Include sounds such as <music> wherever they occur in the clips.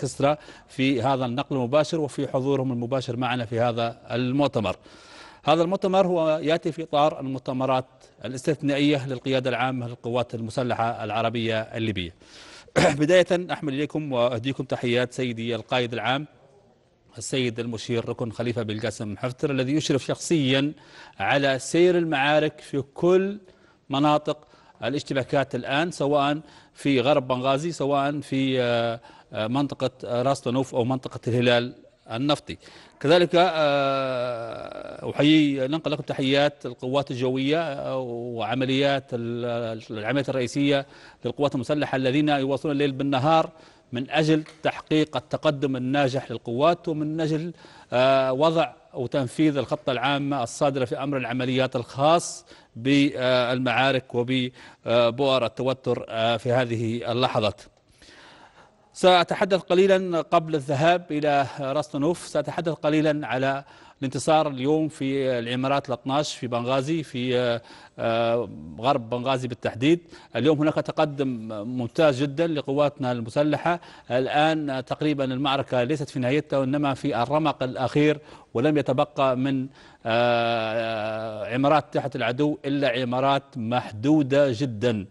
اكسترا في هذا النقل المباشر وفي حضورهم المباشر معنا في هذا المؤتمر. هذا المؤتمر هو ياتي في اطار المؤتمرات الاستثنائيه للقياده العامه للقوات المسلحه العربيه الليبيه. <clears throat> بدايه احمل اليكم واهديكم تحيات سيدي القائد العام السيد المشير ركن خليفه بالقاسم حفتر الذي يشرف شخصيا على سير المعارك في كل مناطق الاشتباكات الان سواء في غرب بنغازي سواء في آه، منطقة راس تنوف أو منطقة الهلال النفطي كذلك آه، أحيي ننقل لكم تحيات القوات الجوية آه، وعمليات العمليات الرئيسية للقوات المسلحة الذين يواصلون الليل بالنهار من أجل تحقيق التقدم الناجح للقوات ومن أجل آه، وضع وتنفيذ الخطة العامة الصادرة في أمر العمليات الخاص بالمعارك وببؤر التوتر في هذه اللحظات سأتحدث قليلا قبل الذهاب إلى راستنوف سأتحدث قليلا على الانتصار اليوم في العمارات ال 12 في بنغازي في آه، آه، غرب بنغازي بالتحديد اليوم هناك تقدم ممتاز جدا لقواتنا المسلحة الآن تقريبا المعركة ليست في نهايتها وإنما في الرمق الأخير ولم يتبقى من عمارات آه، تحت العدو إلا عمارات محدودة جداً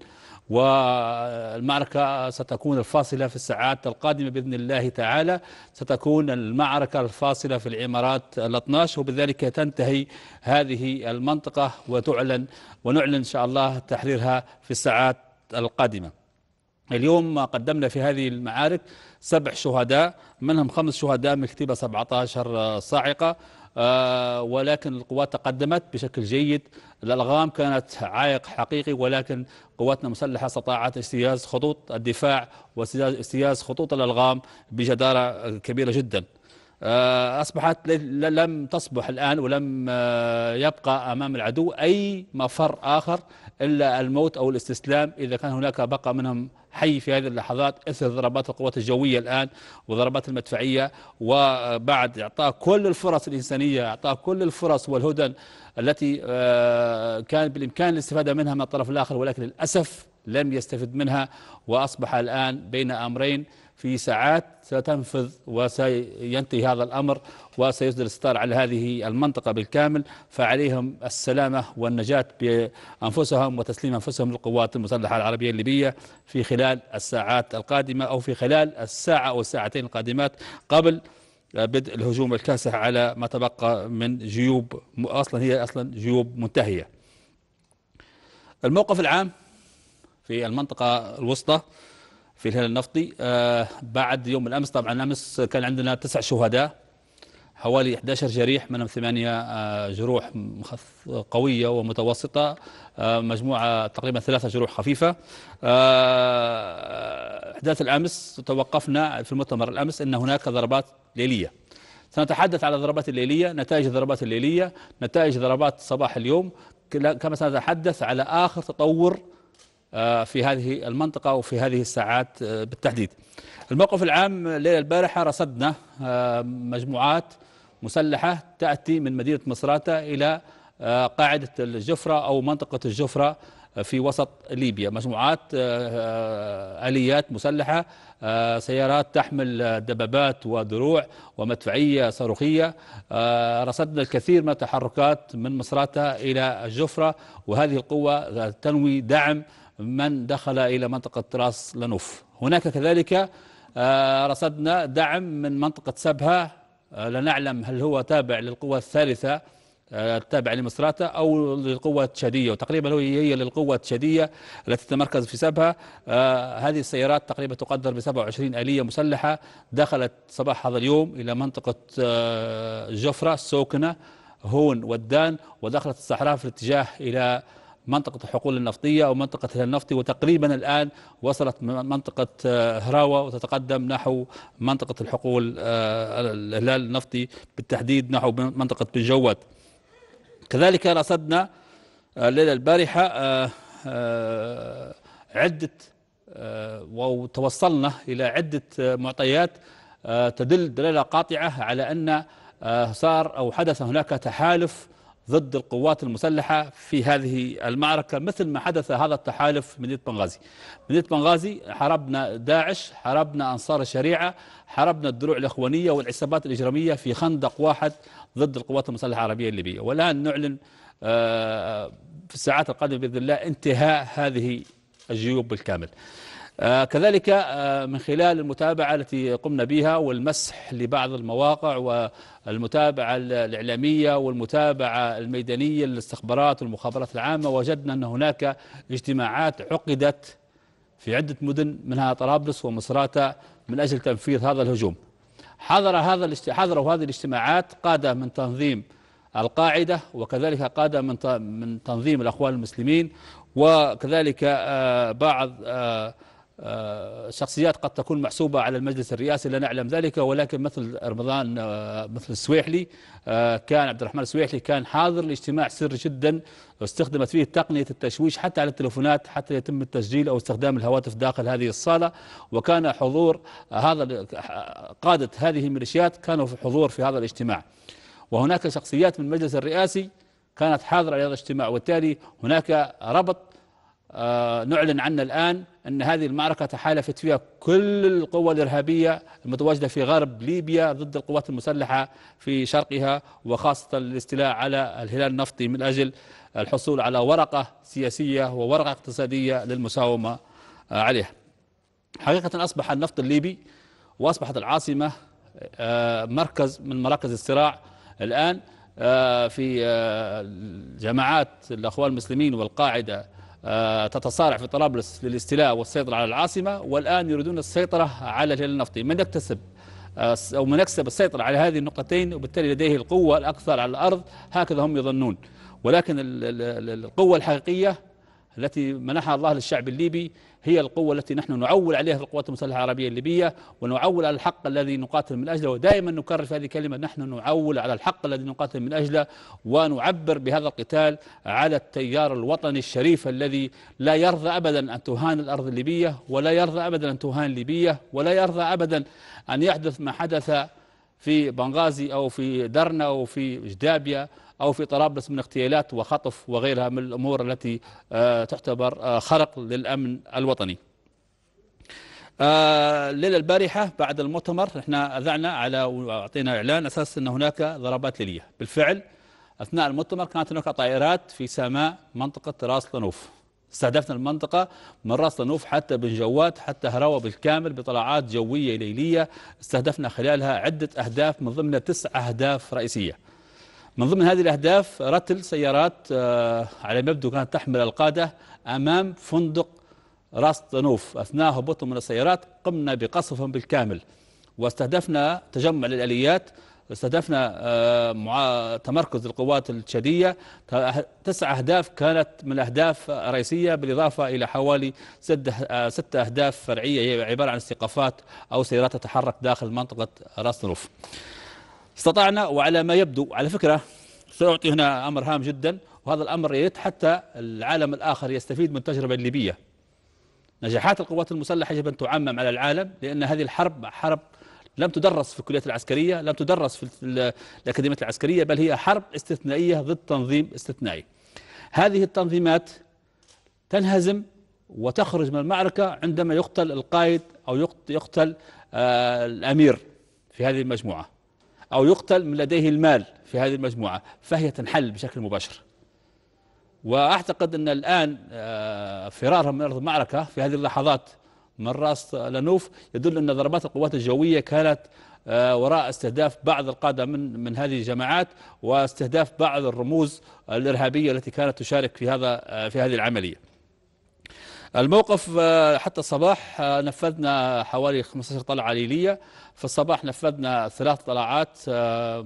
والمعركة ستكون الفاصلة في الساعات القادمة بإذن الله تعالى ستكون المعركة الفاصلة في الإمارات ال12 وبذلك تنتهي هذه المنطقة وتعلن ونعلن إن شاء الله تحريرها في الساعات القادمة اليوم قدمنا في هذه المعارك سبع شهداء منهم خمس شهداء من كتيبة 17 صاعقة آه، ولكن القوات تقدمت بشكل جيد الألغام كانت عائق حقيقي ولكن قواتنا المسلحة استطاعت اجتياز خطوط الدفاع واجتياز خطوط الألغام بجدارة كبيرة جداً آه، أصبحت لم تصبح الآن ولم آه، يبقى أمام العدو أي مفر آخر إلا الموت أو الاستسلام إذا كان هناك بقى منهم حي في هذه اللحظات اثر ضربات القوات الجويه الان وضربات المدفعيه وبعد اعطاء كل الفرص الانسانيه اعطاء كل الفرص والهدن التي آه، كان بالامكان الاستفاده منها من الطرف الاخر ولكن للاسف لم يستفد منها واصبح الان بين امرين في ساعات ستنفذ وسينتهي هذا الأمر وسيصدر الستار على هذه المنطقة بالكامل فعليهم السلامة والنجاة بأنفسهم وتسليم أنفسهم للقوات المسلحة العربية الليبية في خلال الساعات القادمة أو في خلال الساعة أو الساعتين القادمات قبل بدء الهجوم الكاسح على ما تبقى من جيوب أصلا هي أصلا جيوب منتهية الموقف العام في المنطقة الوسطى في الهلال النفطي آه، بعد يوم الأمس طبعا أمس كان عندنا تسع شهداء حوالي 11 جريح منهم ثمانية آه، جروح قوية ومتوسطة آه، مجموعة تقريبا ثلاثة جروح خفيفة أحداث الأمس توقفنا في المؤتمر الأمس أن هناك ضربات ليلية سنتحدث على الضربات الليلية نتائج الضربات الليلية نتائج ضربات صباح اليوم كما سنتحدث على آخر تطور آه، في هذه المنطقة وفي هذه الساعات آه، بالتحديد الموقف العام ليلة البارحة رصدنا آه، مجموعات مسلحة تأتي من مدينة مصراتة إلى قاعدة الجفرة أو منطقة الجفرة في وسط ليبيا مجموعات آليات مسلحة سيارات تحمل دبابات ودروع ومدفعية صاروخية رصدنا الكثير من التحركات من مصراتة إلى الجفرة وهذه القوة تنوي دعم من دخل إلى منطقة راس لنوف هناك كذلك آه، رصدنا دعم من منطقة سبها آه، لا نعلم هل هو تابع للقوة الثالثة التابعة آه، لمصراتة أو للقوة التشادية وتقريبا هي للقوة التشادية التي تتمركز في سبها هذه السيارات تقريبا تقدر ب 27 آلية مسلحة دخلت صباح هذا اليوم إلى منطقة جفرة سوكنة هون ودان ودخلت الصحراء في الاتجاه إلى منطقة الحقول النفطية أو منطقة النفط وتقريبا الآن وصلت منطقة آه، هراوة وتتقدم نحو منطقة الحقول آه، الهلال النفطي بالتحديد نحو منطقة بجوات كذلك رصدنا آه، الليلة البارحة عدة وتوصلنا إلى عدة معطيات تدل دلالة قاطعة على أن صار أو حدث هناك تحالف ضد القوات المسلحة في هذه المعركة مثل ما حدث هذا التحالف مدينة بنغازي مدينة بنغازي حاربنا داعش حاربنا أنصار الشريعة حاربنا الدروع الإخوانية والعصابات الإجرامية في خندق واحد ضد القوات المسلحة العربية الليبية والآن نعلن آه، في الساعات القادمة بإذن الله انتهاء هذه الجيوب بالكامل آه، كذلك آه، من خلال المتابعة التي قمنا بها والمسح لبعض المواقع والمتابعة الإعلامية والمتابعة الميدانية للاستخبارات والمخابرات العامة وجدنا أن هناك اجتماعات عقدت في عدة مدن منها طرابلس ومصراتة من أجل تنفيذ هذا الهجوم حضر هذا حضروا هذه الاجتماعات قادة من تنظيم القاعدة وكذلك قادة من من تنظيم الأخوان المسلمين وكذلك آه، بعض آه، شخصيات قد تكون محسوبة على المجلس الرئاسي لا نعلم ذلك ولكن مثل رمضان آه، مثل السويحلي آه، كان عبد الرحمن السويحلي كان حاضر لاجتماع سري جدا استخدمت فيه تقنية التشويش حتى على التلفونات حتى يتم التسجيل أو استخدام الهواتف داخل هذه الصالة وكان حضور هذا قادة هذه الميليشيات كانوا في حضور في هذا الاجتماع وهناك شخصيات من المجلس الرئاسي كانت حاضرة لهذا الاجتماع وبالتالي هناك ربط آه، نعلن عنه الآن أن هذه المعركة تحالفت فيها كل القوى الإرهابية المتواجدة في غرب ليبيا ضد القوات المسلحة في شرقها وخاصة الاستيلاء على الهلال النفطي من أجل الحصول على ورقة سياسية وورقة اقتصادية للمساومة آه، عليها حقيقة أصبح النفط الليبي وأصبحت العاصمة آه، مركز من مراكز الصراع الآن في جماعات الأخوان المسلمين والقاعدة آه، تتصارع في طرابلس للاستيلاء والسيطرة على العاصمة والآن يريدون السيطرة على الهلال النفطي من يكتسب آه، أو من يكسب السيطرة على هذه النقطتين وبالتالي لديه القوة الأكثر على الأرض هكذا هم يظنون ولكن القوة الحقيقية التي منحها الله للشعب الليبي هي القوة التي نحن نعول عليها في القوات المسلحة العربية الليبية ونعول على الحق الذي نقاتل من أجله ودائما نكرر في هذه الكلمة نحن نعول على الحق الذي نقاتل من أجله ونعبر بهذا القتال على التيار الوطني الشريف الذي لا يرضى أبدا أن تهان الأرض الليبية ولا يرضى أبدا أن تهان ليبيا ولا يرضى أبدا أن يحدث ما حدث في بنغازي أو في درنا أو في جدابيا أو في طرابلس من اغتيالات وخطف وغيرها من الأمور التي آه، تعتبر آه، خرق للأمن الوطني آه، الليلة البارحة بعد المؤتمر احنا أذعنا على وأعطينا إعلان أساس أن هناك ضربات ليلية بالفعل أثناء المؤتمر كانت هناك طائرات في سماء منطقة راس لنوف استهدفنا المنطقة من راس تنوف حتى بن جوات حتى هروى بالكامل بطلعات جوية ليلية استهدفنا خلالها عدة أهداف من ضمنها تسع أهداف رئيسية من ضمن هذه الأهداف رتل سيارات آه، على مبدو كانت تحمل القادة أمام فندق راس تنوف أثناء هبوطهم من السيارات قمنا بقصفهم بالكامل واستهدفنا تجمع للأليات استهدفنا آه، مع تمركز القوات التشادية أه، تسع أهداف كانت من الأهداف الرئيسية بالإضافة إلى حوالي أه، ست أهداف فرعية هي عبارة عن استيقافات أو سيارات تتحرك داخل منطقة راس نروف استطعنا وعلى ما يبدو على فكرة سأعطي هنا أمر هام جدا وهذا الأمر يريد حتى العالم الآخر يستفيد من التجربة الليبية نجاحات القوات المسلحة يجب أن تعمم على العالم لأن هذه الحرب حرب لم تدرس في الكليات العسكرية لم تدرس في الأكاديمية العسكرية بل هي حرب استثنائية ضد تنظيم استثنائي هذه التنظيمات تنهزم وتخرج من المعركة عندما يقتل القائد أو يقتل آه، الأمير في هذه المجموعة أو يقتل من لديه المال في هذه المجموعة فهي تنحل بشكل مباشر وأعتقد أن الآن آه، فرارهم من أرض المعركة في هذه اللحظات من راس لانوف يدل أن ضربات القوات الجوية كانت آه، وراء استهداف بعض القادة من, من هذه الجماعات واستهداف بعض الرموز الإرهابية التي كانت تشارك في, هذا آه، في هذه العملية الموقف آه، حتى الصباح نفذنا حوالي 15 طلعة ليلية في الصباح نفذنا ثلاث طلعات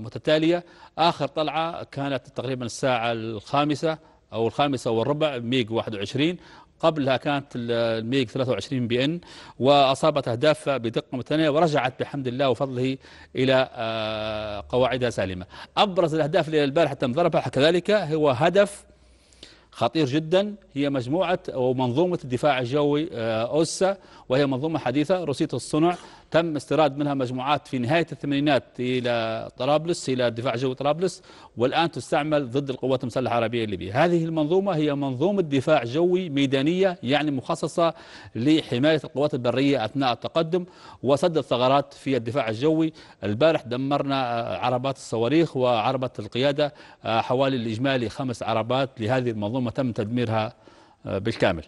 متتالية آخر طلعة كانت تقريبا الساعة الخامسة أو الخامسة والربع ميج 21 قبلها كانت الميج 23 بي ان واصابت اهدافها بدقه متنيه ورجعت بحمد الله وفضله الى آه، قواعدها سالمه. ابرز الاهداف اللي البارحه تم ضربها كذلك هو هدف خطير جدا هي مجموعة أو منظومة الدفاع الجوي آه، أوسا وهي منظومة حديثة روسية الصنع تم استيراد منها مجموعات في نهاية الثمانينات إلى طرابلس إلى دفاع جو طرابلس والآن تستعمل ضد القوات المسلحة العربية الليبية هذه المنظومة هي منظومة دفاع جوي ميدانية يعني مخصصة لحماية القوات البرية أثناء التقدم وسد الثغرات في الدفاع الجوي البارح دمرنا عربات الصواريخ وعربة القيادة حوالي الإجمالي خمس عربات لهذه المنظومة تم تدميرها بالكامل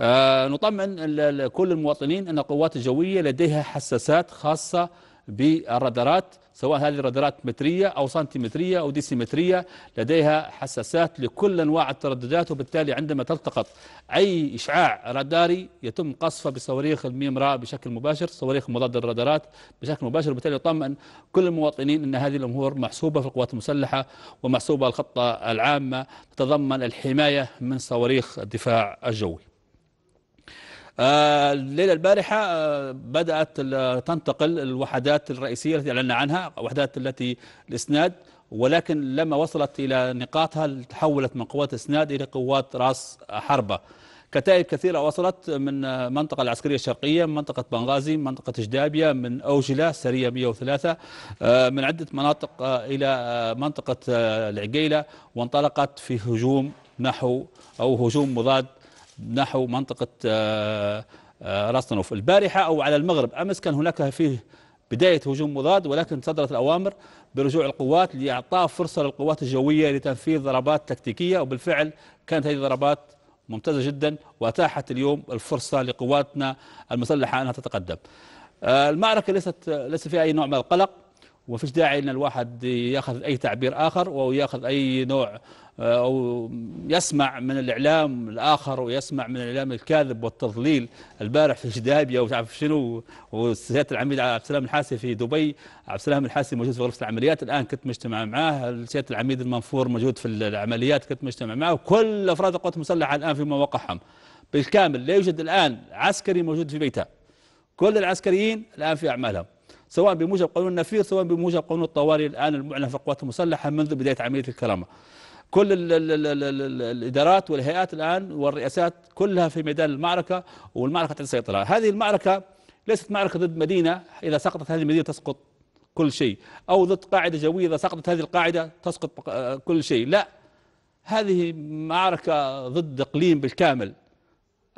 آه، نطمئن كل المواطنين أن القوات الجوية لديها حساسات خاصة بالرادارات سواء هذه الرادارات مترية أو سنتيمترية أو ديسيمترية لديها حساسات لكل أنواع الترددات وبالتالي عندما تلتقط أي إشعاع راداري يتم قصفه بصواريخ الميمرا بشكل مباشر صواريخ مضاد الرادارات بشكل مباشر وبالتالي يطمئن كل المواطنين أن هذه الأمور محسوبة في القوات المسلحة ومحسوبة الخطة العامة تتضمن الحماية من صواريخ الدفاع الجوي آه، الليلة البارحة آه، بدأت تنتقل الوحدات الرئيسية التي أعلنا عنها وحدات التي الإسناد ولكن لما وصلت إلى نقاطها تحولت من قوات إسناد إلى قوات رأس حربة كتائب كثيرة وصلت من المنطقة آه، العسكرية الشرقية من منطقة بنغازي من منطقة جدابية من أوجلة سرية 103 من عدة مناطق إلى منطقة العقيلة وانطلقت في هجوم نحو أو هجوم مضاد نحو منطقة آه، آه، راستنوف البارحة أو على المغرب أمس كان هناك فيه بداية هجوم مضاد ولكن صدرت الأوامر برجوع القوات لإعطاء فرصة للقوات الجوية لتنفيذ ضربات تكتيكية وبالفعل كانت هذه الضربات ممتازة جدا وأتاحت اليوم الفرصة لقواتنا المسلحة أنها تتقدم آه، المعركة ليست ليس فيها أي نوع من القلق وفيش داعي ان الواحد ياخذ اي تعبير اخر او ياخذ اي نوع آه، او يسمع من الاعلام الاخر ويسمع من الاعلام الكاذب والتضليل البارح في جدابيا ومش عارف شنو وسياده العميد عبد السلام الحاسي في دبي عبد السلام الحاسي موجود في غرفه العمليات الان كنت مجتمع معاه سياده العميد المنفور موجود في العمليات كنت مجتمع معاه وكل افراد القوات المسلحه الان في مواقعهم بالكامل لا يوجد الان عسكري موجود في بيته كل العسكريين الان في اعمالهم سواء بموجب قانون النفير سواء بموجب قانون الطوارئ الآن المعلن في القوات المسلحة منذ بداية عملية الكرامة كل ال ال ال الإدارات والهيئات الآن والرئاسات كلها في ميدان المعركة والمعركة تحت السيطرة هذه المعركة ليست معركة ضد مدينة إذا سقطت هذه المدينة تسقط كل شيء أو ضد قاعدة جوية إذا سقطت هذه القاعدة تسقط كل شيء لا هذه معركة ضد إقليم بالكامل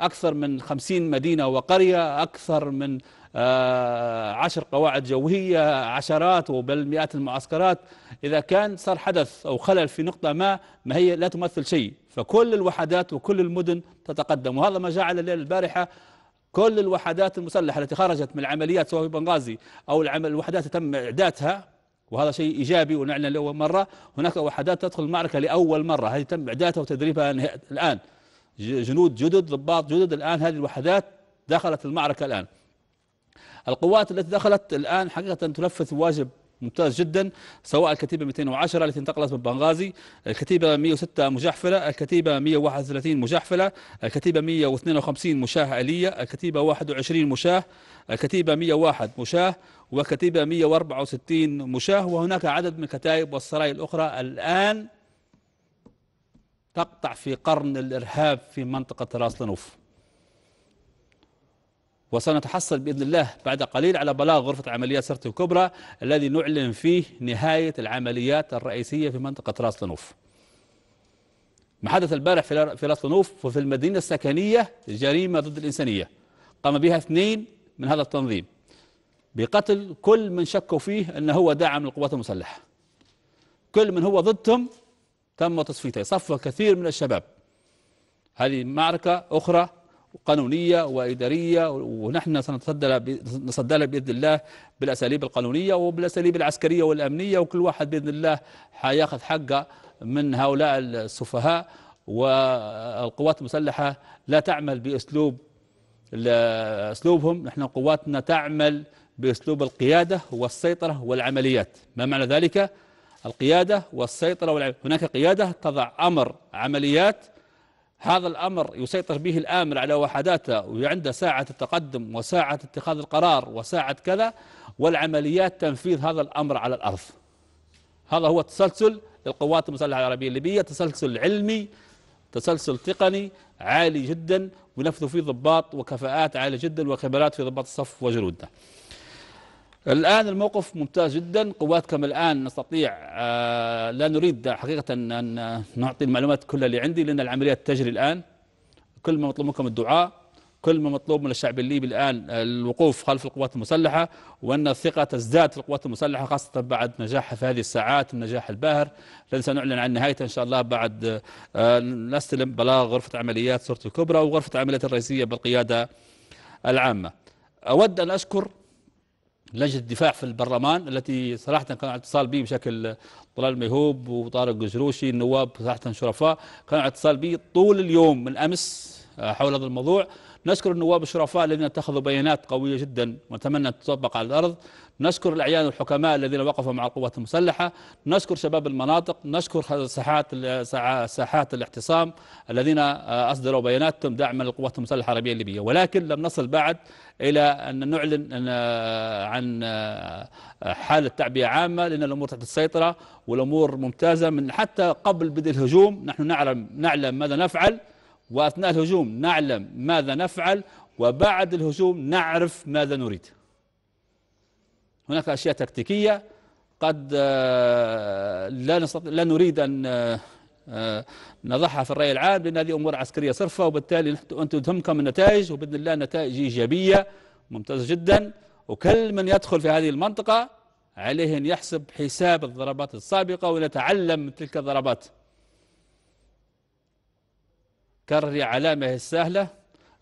أكثر من خمسين مدينة وقرية أكثر من آه، عشر قواعد جوية عشرات وبل مئات المعسكرات إذا كان صار حدث أو خلل في نقطة ما ما هي لا تمثل شيء فكل الوحدات وكل المدن تتقدم وهذا ما جعل الليلة البارحة كل الوحدات المسلحة التي خرجت من العمليات سواء في بنغازي أو العمل الوحدات تم إعدادها وهذا شيء إيجابي ونعلن لأول مرة هناك وحدات تدخل المعركة لأول مرة هذه تم إعدادها وتدريبها الآن جنود جدد ضباط جدد الآن هذه الوحدات دخلت المعركة الآن القوات التي دخلت الآن حقيقة تنفذ واجب ممتاز جدا سواء الكتيبة 210 التي انتقلت من بنغازي الكتيبة 106 مجحفلة الكتيبة 131 مجحفلة الكتيبة 152 مشاه آلية الكتيبة 21 مشاه الكتيبة 101 مشاه وكتيبة 164 مشاه وهناك عدد من الكتائب والسرايا الأخرى الآن تقطع في قرن الإرهاب في منطقة راس لنوف وسنتحصل بإذن الله بعد قليل على بلاغ غرفة عمليات سرت الكبرى الذي نعلن فيه نهاية العمليات الرئيسية في منطقة راس لنوف ما حدث البارح في راس لنوف وفي المدينة السكنية جريمة ضد الإنسانية قام بها اثنين من هذا التنظيم بقتل كل من شكوا فيه أنه هو داعم للقوات المسلحة كل من هو ضدهم تم تصفيته صفى كثير من الشباب هذه معركة أخرى قانونية وإدارية ونحن سنتصدى لها بإذن الله بالأساليب القانونية وبالأساليب العسكرية والأمنية وكل واحد بإذن الله حياخذ حقه من هؤلاء السفهاء والقوات المسلحة لا تعمل بأسلوب أسلوبهم نحن قواتنا تعمل بأسلوب القيادة والسيطرة والعمليات ما معنى ذلك؟ القيادة والسيطرة والعمليات هناك قيادة تضع أمر عمليات هذا الأمر يسيطر به الآمر على وحداته وعنده ساعة التقدم وساعة اتخاذ القرار وساعة كذا والعمليات تنفيذ هذا الأمر على الأرض هذا هو التسلسل للقوات المسلحة العربية الليبية تسلسل علمي تسلسل تقني عالي جدا ونفذوا فيه ضباط وكفاءات عالية جدا وخبرات في ضباط الصف وجنودنا الآن الموقف ممتاز جدا قواتكم الآن نستطيع آه، لا نريد حقيقة أن نعطي المعلومات كلها اللي عندي لأن العمليات تجري الآن كل ما مطلوب منكم الدعاء كل ما مطلوب من الشعب الليبي الآن الوقوف خلف القوات المسلحة وأن الثقة تزداد في القوات المسلحة خاصة بعد نجاحها في هذه الساعات النجاح الباهر الذي سنعلن عن نهايته إن شاء الله بعد آه، نستلم بلاغ غرفة عمليات سورة الكبرى وغرفة العمليات الرئيسية بالقيادة العامة أود أن أشكر لجنه الدفاع في البرلمان التي صراحه كان اتصال بي بشكل طلال ميهوب وطارق قزروشي النواب صراحه شرفاء كان اتصال بي طول اليوم من امس آه، حول هذا الموضوع نشكر النواب الشرفاء الذين اتخذوا بيانات قوية جدا ونتمنى أن تطبق على الأرض نشكر الأعيان والحكماء الذين وقفوا مع القوات المسلحة نشكر شباب المناطق نشكر ساحات ساحات الاعتصام الذين آه، أصدروا بياناتهم دعما للقوات المسلحة العربية الليبية ولكن لم نصل بعد إلى أن نعلن آه، عن آه، حالة تعبئة عامة لأن الأمور تحت السيطرة والأمور ممتازة من حتى قبل بدء الهجوم نحن نعلم, نعلم ماذا نفعل وأثناء الهجوم نعلم ماذا نفعل وبعد الهجوم نعرف ماذا نريد هناك أشياء تكتيكية قد آه، لا, نستطيع لا نريد أن آه، آه، نضعها في الرأي العام لأن هذه أمور عسكرية صرفة وبالتالي أنتم تهمكم النتائج وبإذن الله نتائج إيجابية ممتازة جدا وكل من يدخل في هذه المنطقة عليه أن يحسب حساب الضربات السابقة ويتعلم من تلك الضربات كرر علامة السهلة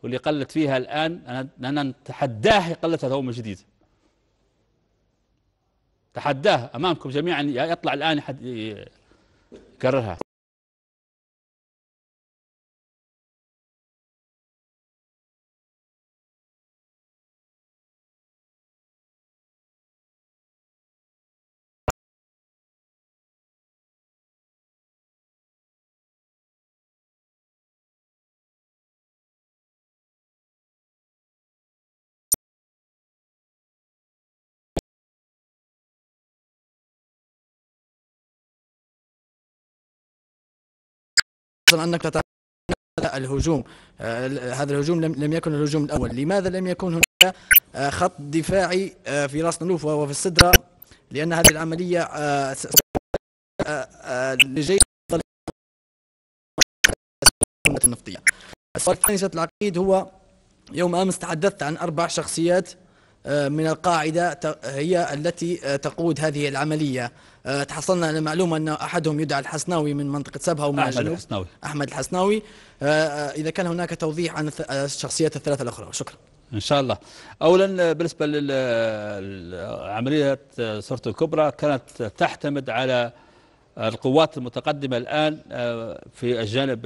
واللي قلت فيها الآن أنا نتحداه قلتها من جديد تحداه أمامكم جميعا يطلع الآن يكررها اصلا انك لا الهجوم آه، هذا الهجوم لم لم يكن الهجوم الاول لماذا لم يكن هناك آه، خط دفاعي آه، في راس نلوف وفي السدره لان هذه العمليه لجيش النفطيه السؤال الثاني سياده العقيد هو يوم امس تحدثت عن اربع شخصيات من القاعده هي التي تقود هذه العمليه آه، تحصلنا على معلومه ان احدهم يدعى الحسناوي من منطقه سبها ومن احمد الجنوب. الحسناوي احمد الحسناوي آه، آه، اذا كان هناك توضيح عن الشخصيات الثلاثه الاخرى شكرا ان شاء الله اولا بالنسبه للعملية صورة الكبرى كانت تعتمد على القوات المتقدمة الآن آه، في الجانب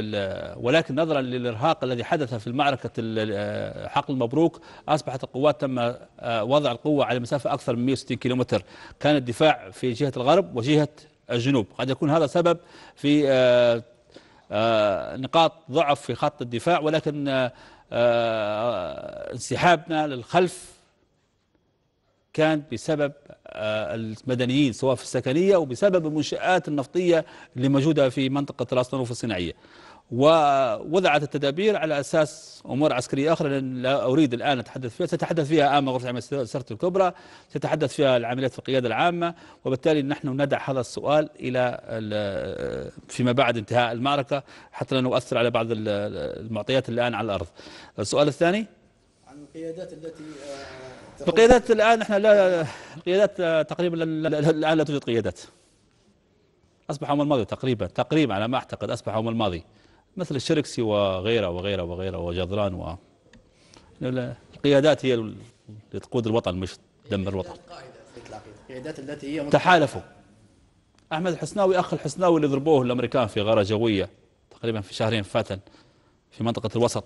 ولكن نظرا للإرهاق الذي حدث في معركة آه، حقل مبروك أصبحت القوات تم آه، وضع القوة على مسافة أكثر من 160 كيلومتر كان الدفاع في جهة الغرب وجهة الجنوب قد يكون هذا سبب في نقاط ضعف في خط الدفاع ولكن انسحابنا للخلف كان بسبب آه، المدنيين سواء في السكنية وبسبب المنشآت النفطية اللي موجودة في منطقة راس نوف الصناعية ووضعت التدابير على أساس أمور عسكرية أخرى لأن لا أريد الآن أتحدث فيها ستتحدث فيها أمام غرفة عمل السرت الكبرى ستتحدث فيها العمليات في القيادة العامة وبالتالي نحن ندع هذا السؤال إلى فيما بعد انتهاء المعركة حتى لا نؤثر على بعض المعطيات الآن على الأرض السؤال الثاني عن القيادات التي آه، القيادات الآن احنا لا القيادات آه، تقريبا الآن لا توجد قيادات أصبح هم الماضي تقريبا تقريبا على ما أعتقد أصبح هم الماضي مثل الشركسي وغيره وغيره وغيره وجذران و القيادات هي اللي تقود الوطن مش تدمر الوطن القيادات التي هي تحالفوا أحمد الحسناوي أخ الحسناوي اللي ضربوه الأمريكان في غارة جوية تقريبا في شهرين فاتن في منطقة الوسط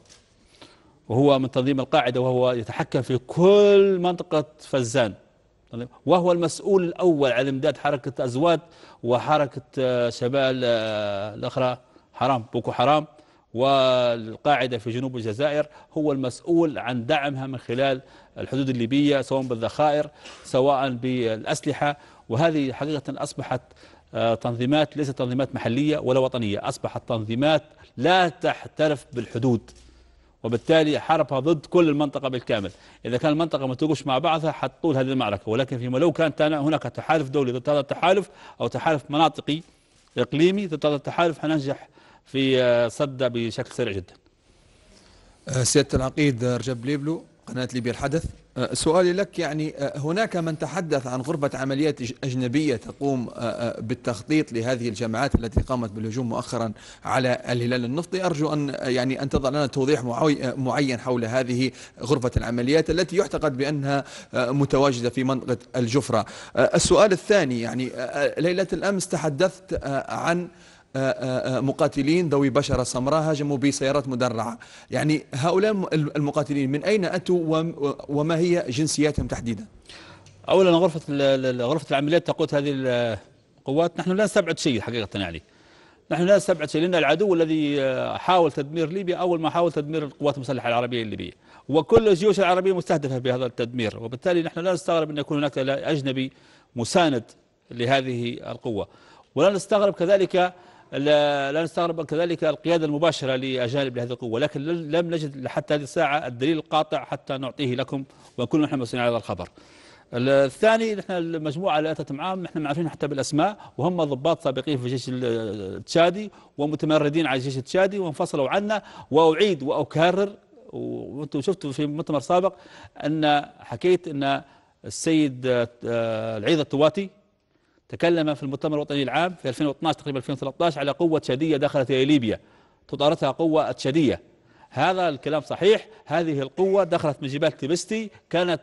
وهو من تنظيم القاعدة وهو يتحكم في كل منطقة فزان وهو المسؤول الأول على إمداد حركة أزواد وحركة آه، شباب آه، الأخرى حرام بوكو حرام والقاعدة في جنوب الجزائر هو المسؤول عن دعمها من خلال الحدود الليبية سواء بالذخائر سواء بالأسلحة وهذه حقيقة أصبحت آه، تنظيمات ليست تنظيمات محلية ولا وطنية أصبحت تنظيمات لا تحترف بالحدود وبالتالي حاربها ضد كل المنطقة بالكامل إذا كان المنطقة ما توقفش مع بعضها حتطول هذه المعركة ولكن فيما لو كانت هناك تحالف دولي ضد هذا التحالف أو تحالف مناطقي إقليمي ضد هذا التحالف حننجح في آه، صده بشكل سريع جدا آه، سيادة العقيد رجب ليبلو قناة ليبيا الحدث أه، سؤالي لك يعني أه، هناك من تحدث عن غرفة عمليات أجنبية تقوم أه، بالتخطيط لهذه الجماعات التي قامت بالهجوم مؤخرا على الهلال النفطي أرجو أن يعني أن تضع لنا توضيح معين حول هذه غرفة العمليات التي يعتقد بأنها متواجدة في منطقة الجفرة السؤال الثاني يعني ليلة الأمس تحدثت عن آه، آه، آه، مقاتلين ذوي بشرة سمراء هاجموا بسيارات مدرعة يعني هؤلاء المقاتلين من أين أتوا وما هي جنسياتهم تحديدا أولا غرفة غرفة العمليات تقود هذه القوات نحن لا نستبعد شيء حقيقة يعني نحن لا نستبعد شيء لأن العدو الذي حاول تدمير ليبيا أول ما حاول تدمير القوات المسلحة العربية الليبية وكل الجيوش العربية مستهدفة بهذا التدمير وبالتالي نحن لا نستغرب أن يكون هناك أجنبي مساند لهذه القوة ولا نستغرب كذلك لا نستغرب كذلك القيادة المباشرة لأجانب لهذه القوة لكن لم نجد حتى هذه الساعة الدليل القاطع حتى نعطيه لكم ونكون نحن مسؤولين على هذا الخبر الثاني نحن المجموعة اللي أتت معهم نحن معرفين حتى بالأسماء وهم ضباط سابقين في الجيش التشادي ومتمردين على الجيش التشادي وانفصلوا عنا وأعيد وأكرر وأنتم شفتوا في مؤتمر سابق أن حكيت أن السيد آه، العيد الطواتي تكلم في المؤتمر الوطني العام في 2012 تقريبا 2013 على قوة تشادية دخلت إلى ليبيا تطارتها قوة تشادية هذا الكلام صحيح هذه القوة دخلت من جبال تيبستي كانت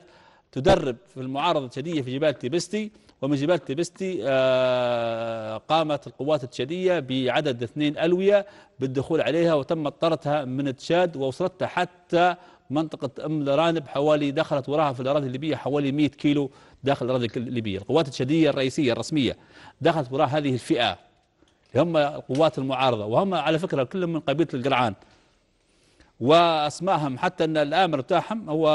تدرب في المعارضة التشادية في جبال تيبستي ومن جبال تيبستي آه، قامت القوات التشادية بعدد اثنين ألوية بالدخول عليها وتم طردها من تشاد ووصلتها حتى منطقة أم لرانب حوالي دخلت وراها في الأراضي الليبية حوالي 100 كيلو داخل الأراضي الليبية القوات التشديدية الرئيسية الرسمية دخلت وراء هذه الفئة هم القوات المعارضة وهم على فكرة كل من قبيلة القرعان وأسمائهم حتى أن الآمر بتاعهم هو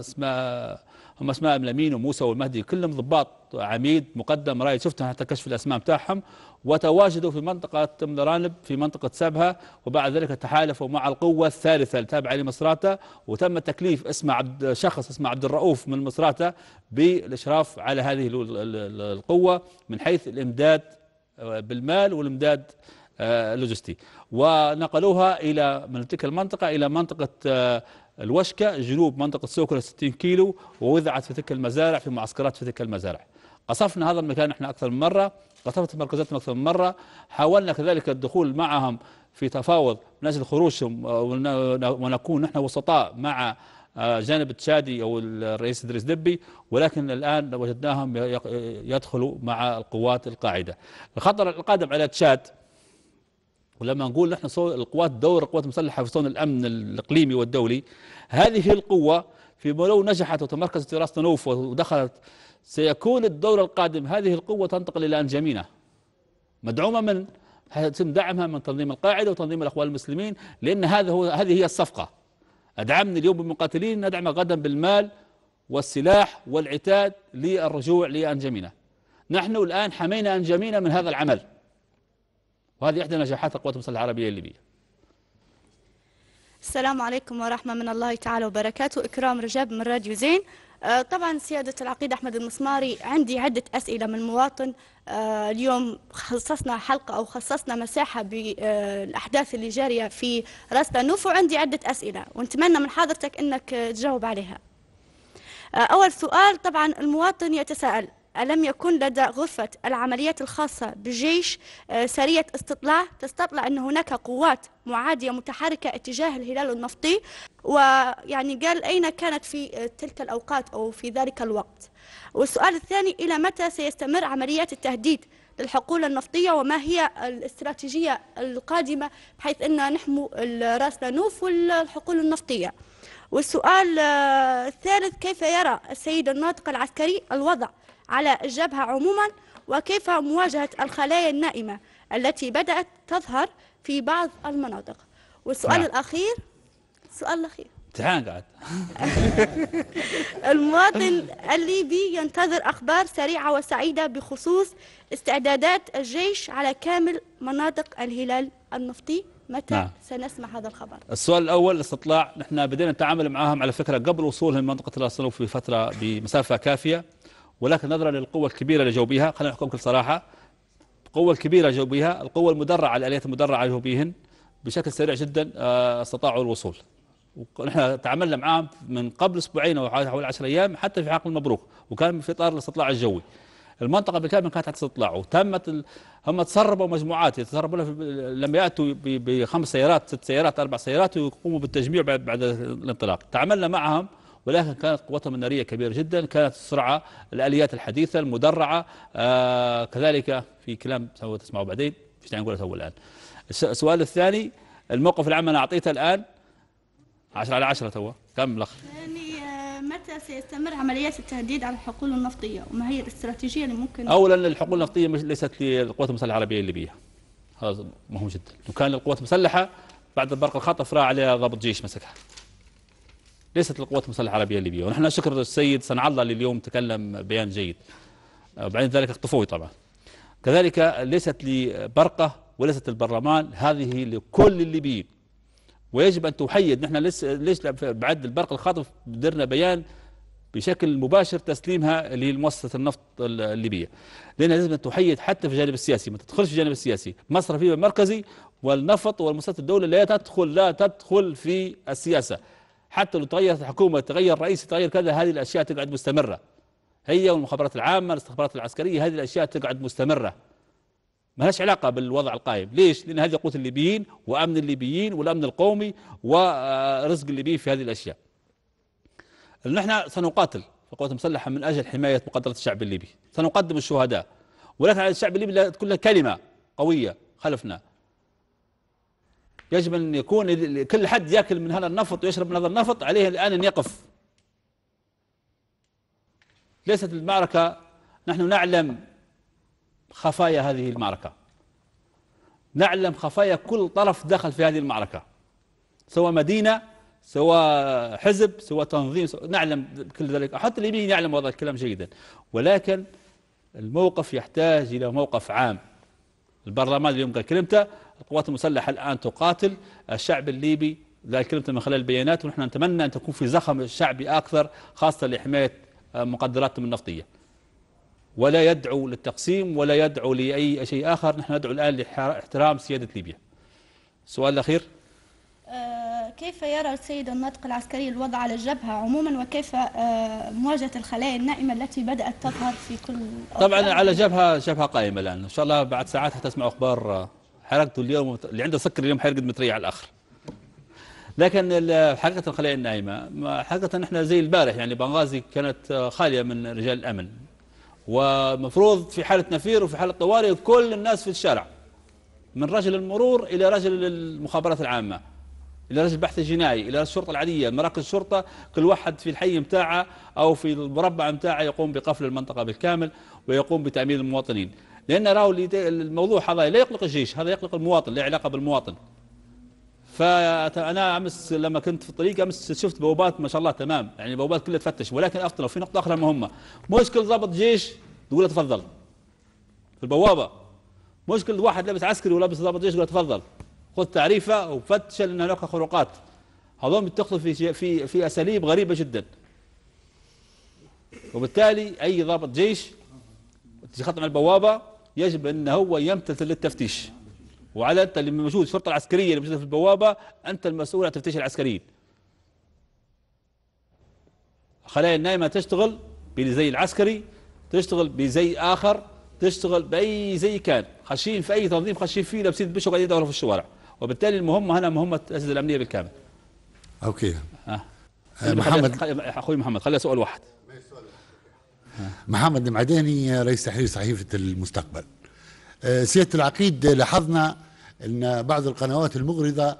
اسماء هم أسماء الأمين وموسى والمهدي كلهم ضباط عميد مقدم رايد شفت حتى كشف الاسماء بتاعهم وتواجدوا في منطقه مدرانب في منطقه سبها وبعد ذلك تحالفوا مع القوه الثالثه التابعه لمصراته وتم تكليف اسم عبد شخص اسمه عبد الرؤوف من مصراته بالاشراف على هذه القوه من حيث الامداد آه، بالمال والامداد آه، اللوجستي ونقلوها الى من تلك المنطقه الى منطقه آه، الوشكة جنوب منطقة سوكر 60 كيلو ووضعت في تلك المزارع في معسكرات في تلك المزارع قصفنا هذا المكان احنا أكثر من مرة قصفت مركزاتنا أكثر من مرة حاولنا كذلك الدخول معهم في تفاوض من أجل خروجهم آه، ونكون نحن وسطاء مع آه، جانب تشادي أو الرئيس إدريس دبي ولكن الآن وجدناهم يدخلوا مع القوات القاعدة الخطر القادم على تشاد ولما نقول نحن القوات دور القوات المسلحة في صون الأمن الإقليمي والدولي هذه القوة في لو نجحت وتمركزت في راس تنوف ودخلت سيكون الدور القادم هذه القوة تنتقل إلى أنجمينة مدعومة من سيتم دعمها من تنظيم القاعدة وتنظيم الأخوان المسلمين لأن هذا هو هذه هي الصفقة أدعمني اليوم بالمقاتلين ندعم غدا بالمال والسلاح والعتاد للرجوع لأنجمينة نحن الآن حمينا أنجمينة من هذا العمل وهذه إحدى نجاحات القوات المسلحة العربية الليبية السلام عليكم ورحمة من الله تعالى وبركاته إكرام رجب من راديو زين آه، طبعا سيادة العقيد أحمد المسماري عندي عدة أسئلة من مواطن آه، اليوم خصصنا حلقة أو خصصنا مساحة بالأحداث آه، اللي جارية في راس تانوف وعندي عدة أسئلة ونتمنى من حضرتك أنك تجاوب عليها أول سؤال طبعا المواطن يتساءل لم يكن لدى غرفة العمليات الخاصة بالجيش آه، سرية استطلاع تستطلع أن هناك قوات معادية متحركة اتجاه الهلال النفطي ويعني قال أين كانت في آه، تلك الأوقات أو في ذلك الوقت والسؤال الثاني إلى متى سيستمر عمليات التهديد للحقول النفطية وما هي الاستراتيجية القادمة بحيث أن نحمو رأس لانوف والحقول النفطية والسؤال آه، الثالث كيف يرى السيد الناطق العسكري الوضع على الجبهة عموما وكيف مواجهة الخلايا النائمة التي بدأت تظهر في بعض المناطق والسؤال نعم. الأخير السؤال الأخير امتحان قاعد <laughs> المواطن الليبي ينتظر أخبار سريعة وسعيدة بخصوص استعدادات الجيش على كامل مناطق الهلال النفطي متى نعم. سنسمع هذا الخبر السؤال الأول استطلاع نحن بدينا نتعامل معهم على فكرة قبل وصولهم لمنطقة الأصنوف بفترة بمسافة كافية ولكن نظرا للقوة الكبيرة اللي جو بها خلينا نحكم بكل صراحة القوة الكبيرة جو بها القوة المدرعة الآليات المدرعة جو بهن بشكل سريع جدا آه، استطاعوا الوصول ونحن تعاملنا معاهم من قبل اسبوعين او حوالي 10 ايام حتى في حقل مبروك وكان في اطار الاستطلاع الجوي المنطقه بالكامل كانت تحت وتمت ال... هم تسربوا مجموعات يتسربون لما ياتوا بخمس سيارات ست سيارات اربع سيارات ويقوموا بالتجميع بعد بعد الانطلاق تعاملنا معهم ولكن كانت قوتهم النارية كبيرة جدا كانت السرعة الآليات الحديثة المدرعة آه كذلك في كلام سوف تسمعه بعدين مش نقوله هو الآن السؤال الثاني الموقف العام أنا أعطيته الآن 10 على 10 تو كم لخ يعني متى سيستمر عمليات التهديد على الحقول النفطية وما هي الاستراتيجية اللي ممكن أولا الحقول النفطية ليست للقوات المسلحة العربية الليبية هذا مهم جدا لو كان للقوات المسلحة بعد البرق الخطف راح عليها ضابط جيش مسكها ليست القوات المسلحة العربية الليبية ونحن نشكر السيد صنع الله اللي اليوم تكلم بيان جيد وبعد ذلك الطفوي طبعا كذلك ليست لبرقة وليست البرلمان هذه لكل الليبيين ويجب أن تحيد نحن ليش, ليش بعد البرق الخاطف درنا بيان بشكل مباشر تسليمها لمؤسسة النفط الليبية لأنها لازم تحيد حتى في الجانب السياسي ما تدخلش في الجانب السياسي مصرفي مركزي والنفط والمؤسسات الدولة لا تدخل لا تدخل في السياسة حتى لو تغيرت الحكومة تغير الرئيس تغير كذا هذه الأشياء تقعد مستمرة هي والمخابرات العامة الاستخبارات العسكرية هذه الأشياء تقعد مستمرة ما لهاش علاقة بالوضع القائم ليش؟ لأن هذه قوة الليبيين وأمن الليبيين والأمن القومي ورزق الليبيين في هذه الأشياء نحن سنقاتل القوات المسلحة من أجل حماية مقدرات الشعب الليبي سنقدم الشهداء ولكن على الشعب الليبي لا تكون له كلمة قوية خلفنا يجب أن يكون كل حد يأكل من هذا النفط ويشرب من هذا النفط عليه الآن أن يقف ليست المعركة نحن نعلم خفايا هذه المعركة نعلم خفايا كل طرف دخل في هذه المعركة سواء مدينة سواء حزب سواء تنظيم سواء نعلم كل ذلك حتى اليمين يعلم هذا الكلام جيدا ولكن الموقف يحتاج إلى موقف عام البرلمان اليوم قال كلمته القوات المسلحة الآن تقاتل الشعب الليبي ذلك كلمته من خلال البيانات ونحن نتمنى أن تكون في زخم شعبي أكثر خاصة لحماية آه، مقدراتهم النفطية ولا يدعو للتقسيم ولا يدعو لأي شيء آخر نحن ندعو الآن لاحترام سيادة ليبيا السؤال الأخير آه، كيف يرى السيد الناطق العسكري الوضع على الجبهة عموما وكيف آه، مواجهة الخلايا النائمة التي بدأت تظهر في كل طبعا على جبهة جبهة قائمة الآن إن شاء الله بعد ساعات حتسمع أخبار آه، حركته اليوم اللي عنده سكر اليوم حيرقد متريع على الآخر لكن حركة الخلايا النائمة حقيقة نحن زي البارح يعني بنغازي كانت آه، خالية من رجال الأمن ومفروض في حالة نفير وفي حالة طوارئ كل الناس في الشارع من رجل المرور إلى رجل المخابرات العامة الى رجل البحث الجنائي الى الشرطه العاديه مراكز الشرطه كل واحد في الحي متاعه او في المربع متاعه يقوم بقفل المنطقه بالكامل ويقوم بتامين المواطنين لان راهو الموضوع هذا لا يقلق الجيش هذا يقلق المواطن له علاقه بالمواطن فانا امس لما كنت في الطريق امس شفت بوابات ما شاء الله تمام يعني بوابات كلها تفتش ولكن افطنوا في نقطه اخرى مهمه مش كل ضابط جيش تقول تفضل في البوابه مشكل واحد لابس عسكري ولابس ضابط جيش يقول تفضل خذ تعريفه وفتش لأن هناك خروقات هذول بيتخذوا في, في, في أساليب غريبة جدا وبالتالي أي ضابط جيش على البوابة يجب أن هو يمتثل للتفتيش وعلى أنت اللي موجود الشرطة العسكرية اللي موجودة في البوابة أنت المسؤول عن تفتيش العسكريين الخلايا النايمة تشتغل بزي العسكري تشتغل بزي آخر تشتغل بأي زي كان خشين في أي تنظيم خشين فيه لابسين بشو قاعدين يدوروا في الشوارع وبالتالي المهمة هنا مهمة الأجهزة الأمنية بالكامل أوكي آه. محمد أخوي محمد خلي سؤال واحد محمد المعداني آه، رئيس تحرير صحيفة المستقبل آه، سيادة العقيد آه، لاحظنا أن بعض القنوات المغرضة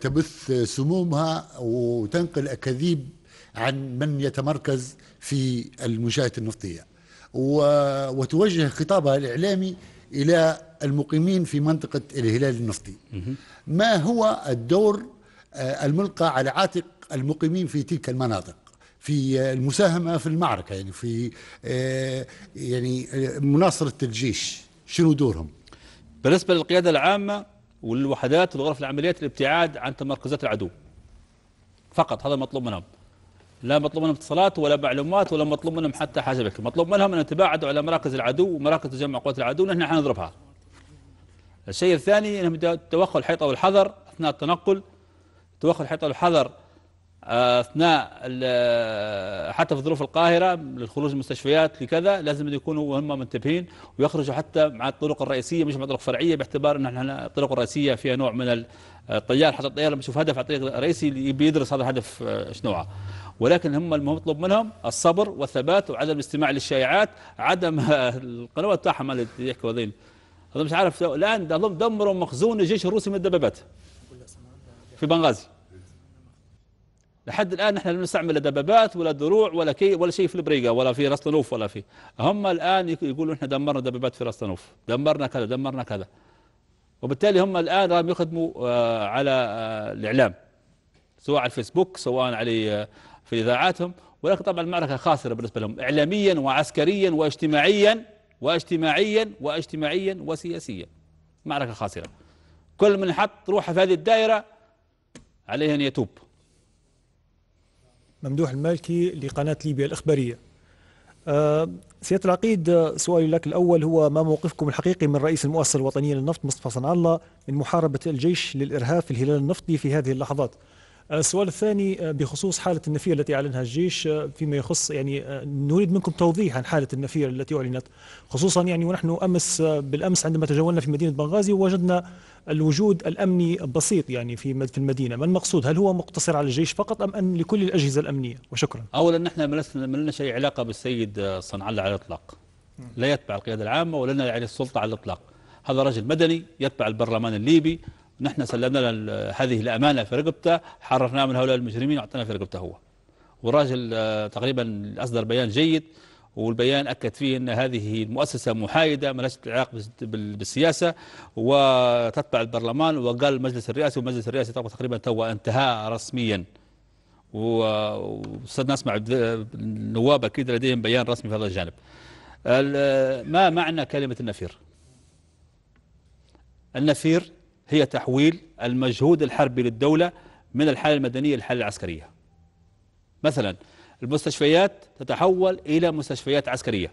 تبث سمومها وتنقل أكاذيب عن من يتمركز في المنشآت النفطية وتوجه خطابها الإعلامي إلى المقيمين في منطقة الهلال النفطي ما هو الدور آه، الملقى على عاتق المقيمين في تلك المناطق في المساهمة في المعركة يعني في آه، يعني آه، مناصرة الجيش شنو دورهم بالنسبة للقيادة العامة والوحدات والغرف العمليات الابتعاد عن تمركزات العدو فقط هذا المطلوب منهم لا مطلوب منهم اتصالات ولا معلومات ولا مطلوب منهم حتى حاجه بك مطلوب منهم ان يتباعدوا على مراكز العدو ومراكز تجمع قوات العدو نحن حنضربها الشيء الثاني انهم توخوا الحيطه والحذر اثناء التنقل توخوا الحيطه والحذر آه، اثناء آه، حتى في ظروف القاهره للخروج من المستشفيات لكذا لازم يكونوا هم منتبهين ويخرجوا حتى مع الطرق الرئيسيه مش مع الطرق الفرعيه باعتبار ان احنا الطرق الرئيسيه فيها نوع من الطيار آه، حتى الطيار لما يشوف هدف على الطريق الرئيسي بيدرس هذا الهدف شنوعه ولكن هم المطلوب منهم الصبر والثبات وعدم الاستماع للشائعات عدم <laughs> القنوات تاعهم اللي يحكوا هذين هذا مش عارف الآن دمروا مخزون الجيش الروسي من الدبابات في بنغازي لحد الآن نحن لم نستعمل لا دبابات ولا دروع ولا كي ولا شيء في البريقة ولا في راسلنوف ولا في هم الآن يقولوا نحن دمرنا دبابات في راسلنوف دمرنا كذا دمرنا كذا وبالتالي هم الآن راهم يخدموا آه، على آه، الإعلام سواء على الفيسبوك سواء على آه، في إذاعاتهم ولكن طبعا المعركة خاسرة بالنسبة لهم إعلاميا وعسكريا واجتماعيا واجتماعيا واجتماعيا وسياسيا معركة خاسرة كل من حط روحه في هذه الدائرة عليه أن يتوب ممدوح المالكي لقناة ليبيا الإخبارية أه سيادة العقيد سؤالي لك الأول هو ما موقفكم الحقيقي من رئيس المؤسسة الوطنية للنفط مصطفى صنع الله من محاربة الجيش للإرهاب في الهلال النفطي في هذه اللحظات السؤال الثاني آه، بخصوص حالة النفير التي أعلنها الجيش آه، فيما يخص يعني آه، نريد منكم توضيح عن حالة النفير التي أعلنت خصوصا يعني ونحن أمس بالأمس عندما تجولنا في مدينة بنغازي وجدنا الوجود الأمني بسيط يعني في في المدينة ما المقصود هل هو مقتصر على الجيش فقط أم أن لكل الأجهزة الأمنية وشكرا أولا نحن ما لنا شيء علاقة بالسيد صنعلة على الإطلاق لا يتبع القيادة العامة ولنا يعني السلطة على الإطلاق هذا رجل مدني يتبع البرلمان الليبي نحن سلمنا هذه الأمانة في رقبته حررناه من هؤلاء المجرمين واعطيناه في رقبته هو والراجل آه، تقريبا أصدر بيان جيد والبيان أكد فيه أن هذه المؤسسة محايدة ما لهاش علاقة بالسياسة وتتبع البرلمان وقال المجلس الرئاسي والمجلس الرئاسي طبعا تقريبا تو انتهى رسميا وصرنا نسمع النواب أكيد لديهم بيان رسمي في هذا الجانب ما معنى كلمة النفير النفير هي تحويل المجهود الحربي للدولة من الحالة المدنية للحالة العسكرية مثلا المستشفيات تتحول إلى مستشفيات عسكرية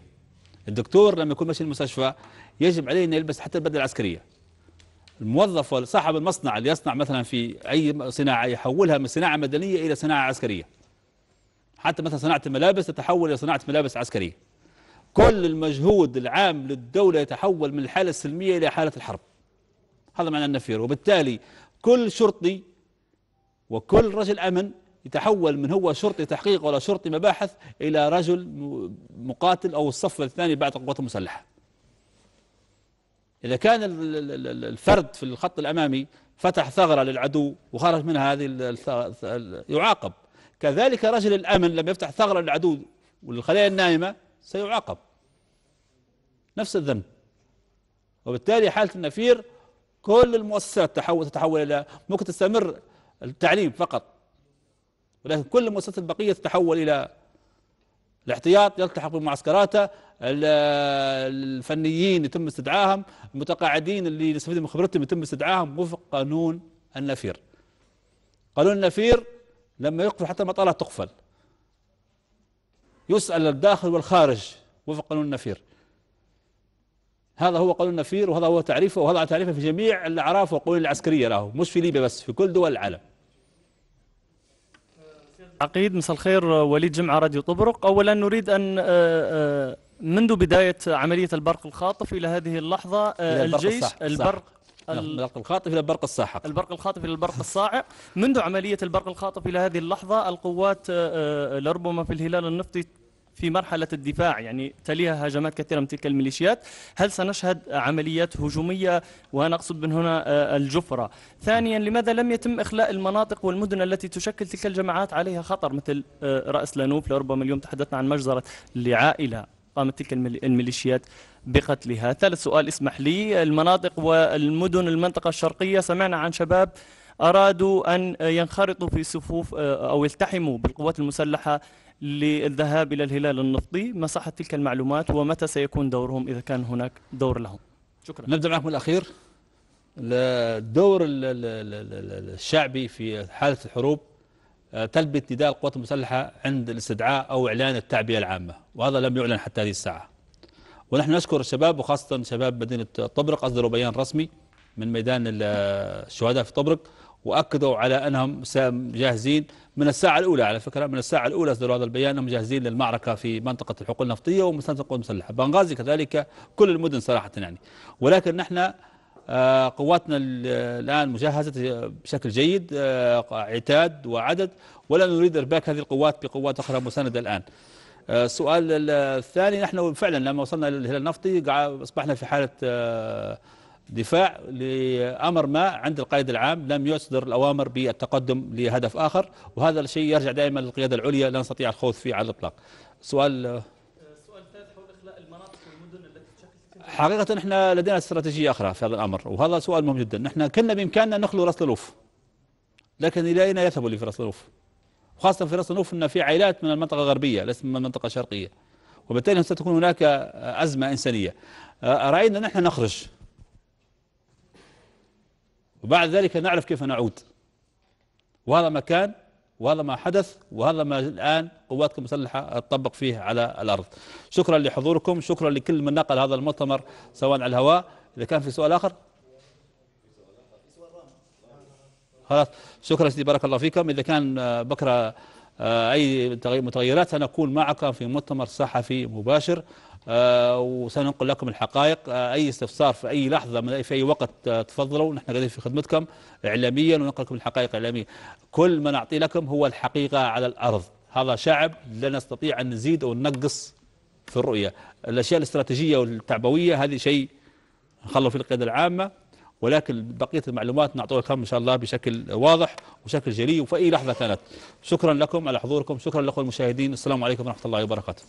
الدكتور لما يكون ماشي المستشفى يجب عليه أن يلبس حتى البدلة العسكرية الموظف صاحب المصنع اللي يصنع مثلا في أي صناعة يحولها من صناعة مدنية إلى صناعة عسكرية حتى مثلا صناعة الملابس تتحول إلى صناعة ملابس عسكرية كل المجهود العام للدولة يتحول من الحالة السلمية إلى حالة الحرب هذا معنى النفير وبالتالي كل شرطي وكل رجل أمن يتحول من هو شرطي تحقيق ولا شرطي مباحث إلى رجل مقاتل أو الصف الثاني بعد القوات المسلحة إذا كان الفرد في الخط الأمامي فتح ثغرة للعدو وخرج منها هذه يعاقب كذلك رجل الأمن لما يفتح ثغرة للعدو والخلايا النائمة سيعاقب نفس الذنب وبالتالي حالة النفير كل المؤسسات تحول تتحول إلى ممكن تستمر التعليم فقط ولكن كل المؤسسات البقية تتحول إلى الاحتياط يلتحق بمعسكراته الفنيين يتم استدعائهم المتقاعدين اللي يستفيدون من خبرتهم يتم استدعائهم وفق قانون النفير قانون النفير لما يقفل حتى المطالات تقفل يسأل الداخل والخارج وفق قانون النفير هذا هو قانون النفير وهذا هو تعريفه وهذا تعريفه في جميع الأعراف والقوانين العسكرية له مش في ليبيا بس في كل دول العالم عقيد مساء الخير وليد جمعة راديو طبرق أولا نريد أن آه، آه، منذ بداية عملية البرق الخاطف إلى هذه اللحظة آه، إلى البرق الجيش البرق نعم، البرق الخاطف الى البرق الساحق البرق الخاطف الى البرق الصاعق منذ عمليه البرق الخاطف الى هذه اللحظه القوات لربما في الهلال النفطي في مرحلة الدفاع يعني تليها هجمات كثيرة من تلك الميليشيات هل سنشهد عمليات هجومية وأنا أقصد من هنا آه، الجفرة ثانيا لماذا لم يتم إخلاء المناطق والمدن التي تشكل تلك الجماعات عليها خطر مثل آه، رأس لانوف لربما اليوم تحدثنا عن مجزرة لعائلة قامت تلك الميليشيات بقتلها ثالث سؤال اسمح لي المناطق والمدن المنطقة الشرقية سمعنا عن شباب أرادوا أن ينخرطوا في صفوف آه، أو يلتحموا بالقوات المسلحة للذهاب إلى الهلال النفطي ما صحة تلك المعلومات ومتى سيكون دورهم إذا كان هناك دور لهم شكرا نبدأ معكم الأخير الدور الشعبي في حالة الحروب آه، تلبية نداء القوات المسلحة عند الاستدعاء أو إعلان التعبئة العامة وهذا لم يعلن حتى هذه الساعة ونحن نشكر الشباب وخاصة شباب مدينة طبرق أصدروا بيان رسمي من ميدان آه، الشهداء في طبرق وأكدوا على أنهم جاهزين من الساعة الأولى على فكرة من الساعة الأولى أصدروا هذا البيان أنهم جاهزين للمعركة في منطقة الحقول النفطية ومستنزف القوات المسلحة بنغازي كذلك كل المدن صراحة يعني ولكن نحن آه، قواتنا الآن مجهزة بشكل جيد آه، عتاد وعدد ولا نريد إرباك هذه القوات بقوات أخرى مساندة الآن السؤال آه، الثاني نحن فعلا لما وصلنا للهلال النفطي أصبحنا في حالة دفاع لأمر ما عند القائد العام لم يصدر الأوامر بالتقدم لهدف آخر وهذا الشيء يرجع دائما للقيادة العليا لا نستطيع الخوض فيه على الإطلاق سؤال آه، حقيقة نحن لدينا استراتيجية أخرى في هذا الأمر وهذا سؤال مهم جدا نحن كنا بإمكاننا نخلو راس الوف لكن إلى أين يذهب اللي في راس الوف وخاصة في راس الوف أن في عائلات من المنطقة الغربية ليس من المنطقة الشرقية وبالتالي ستكون هناك آه، أزمة إنسانية آه، رأينا نحن نخرج وبعد ذلك نعرف كيف نعود وهذا ما كان وهذا ما حدث وهذا ما الآن قواتكم المسلحة تطبق فيه على الأرض شكرا لحضوركم شكرا لكل من نقل هذا المؤتمر سواء على الهواء إذا كان في سؤال آخر خلاص شكرا سيدي بارك الله فيكم إذا كان آه، بكرة آه، أي متغيرات سنكون معكم في مؤتمر صحفي مباشر آه، وسننقل لكم الحقائق آه، أي استفسار في أي لحظة في أي وقت آه، تفضلوا نحن قاعدين في خدمتكم إعلاميا وننقل لكم الحقائق إعلاميا كل ما نعطي لكم هو الحقيقة على الأرض هذا شعب لا نستطيع أن نزيد أو ننقص في الرؤية الأشياء الاستراتيجية والتعبوية هذه شيء نخلوا في القيادة العامة ولكن بقية المعلومات نعطوها لكم إن شاء الله بشكل واضح وشكل جلي وفي أي لحظة كانت شكرا لكم على حضوركم شكرا لكم المشاهدين السلام عليكم ورحمة الله وبركاته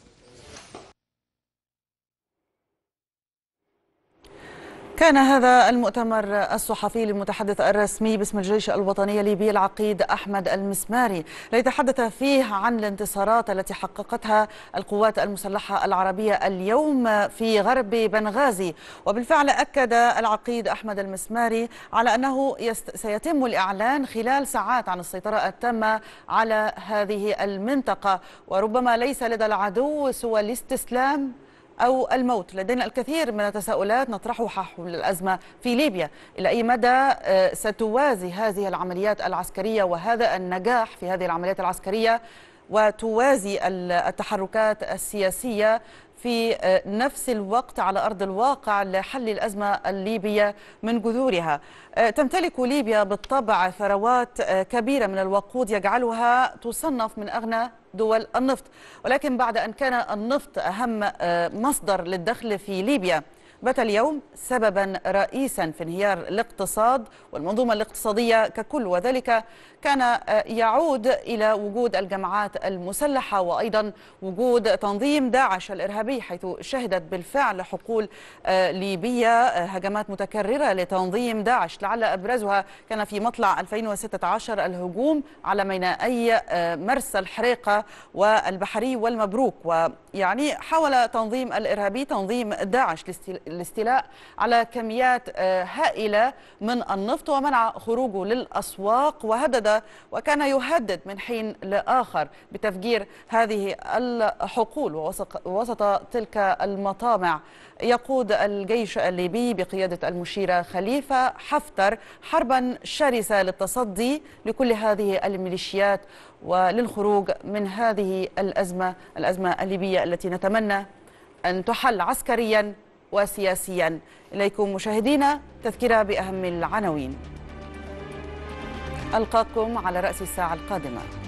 كان هذا المؤتمر الصحفي للمتحدث الرسمي باسم الجيش الوطني الليبي العقيد أحمد المسماري ليتحدث فيه عن الانتصارات التي حققتها القوات المسلحة العربية اليوم في غرب بنغازي وبالفعل أكد العقيد أحمد المسماري على أنه سيتم الإعلان خلال ساعات عن السيطرة التامة على هذه المنطقة وربما ليس لدى العدو سوى الاستسلام أو الموت لدينا الكثير من التساؤلات نطرحها حول الأزمة في ليبيا إلى أي مدى آه، ستوازي هذه العمليات العسكرية وهذا النجاح في هذه العمليات العسكرية وتوازي التحركات السياسية في آه، نفس الوقت على أرض الواقع لحل الأزمة الليبية من جذورها آه، تمتلك ليبيا بالطبع ثروات كبيرة من الوقود يجعلها تصنف من أغنى دول النفط ولكن بعد أن كان النفط أهم آه، مصدر للدخل في ليبيا بات اليوم سببا رئيسا في انهيار الاقتصاد والمنظومة الاقتصادية ككل وذلك كان آه، يعود إلى وجود الجماعات المسلحة وأيضا وجود تنظيم داعش الإرهابي حيث شهدت بالفعل حقول آه، ليبية آه، هجمات متكررة لتنظيم داعش لعل أبرزها كان في مطلع 2016 الهجوم على مينائي مرسى الحريقة والبحري والمبروك ويعني حاول تنظيم الإرهابي تنظيم داعش الاستيلاء على كميات آه، هائلة من النفط ومنع خروجه للأسواق وهدد وكان يهدد من حين لآخر بتفجير هذه الحقول وسط تلك المطامع يقود الجيش الليبي بقيادة المشيرة خليفة حفتر حربا شرسة للتصدي لكل هذه الميليشيات وللخروج من هذه الأزمة الأزمة الليبية التي نتمنى أن تحل عسكريا وسياسيا إليكم مشاهدينا تذكرة بأهم العناوين ألقاكم على رأس الساعة القادمة